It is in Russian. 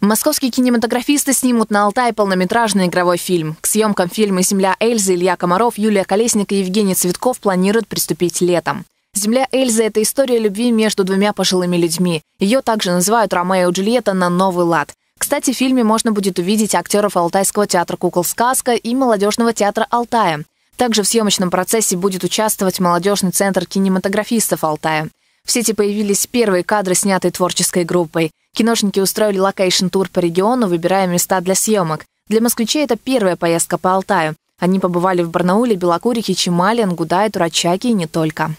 Московские кинематографисты снимут на Алтай полнометражный игровой фильм. К съемкам фильма «Земля Эльзы» Илья Комаров, Юлия Колесник и Евгений Цветков планируют приступить летом. «Земля Эльзы» — это история любви между двумя пожилыми людьми. Ее также называют «Ромео и Джульетта на новый лад». Кстати, в фильме можно будет увидеть актеров Алтайского театра «Кукол Сказка» и Молодежного театра «Алтая». Также в съемочном процессе будет участвовать Молодежный центр кинематографистов Алтая. В сети появились первые кадры, снятые творческой группой. Киношники устроили локейшн-тур по региону, выбирая места для съемок. Для москвичей это первая поездка по Алтаю. Они побывали в Барнауле, Белокурихе, Чемале, Ангудае, Турачаке и не только.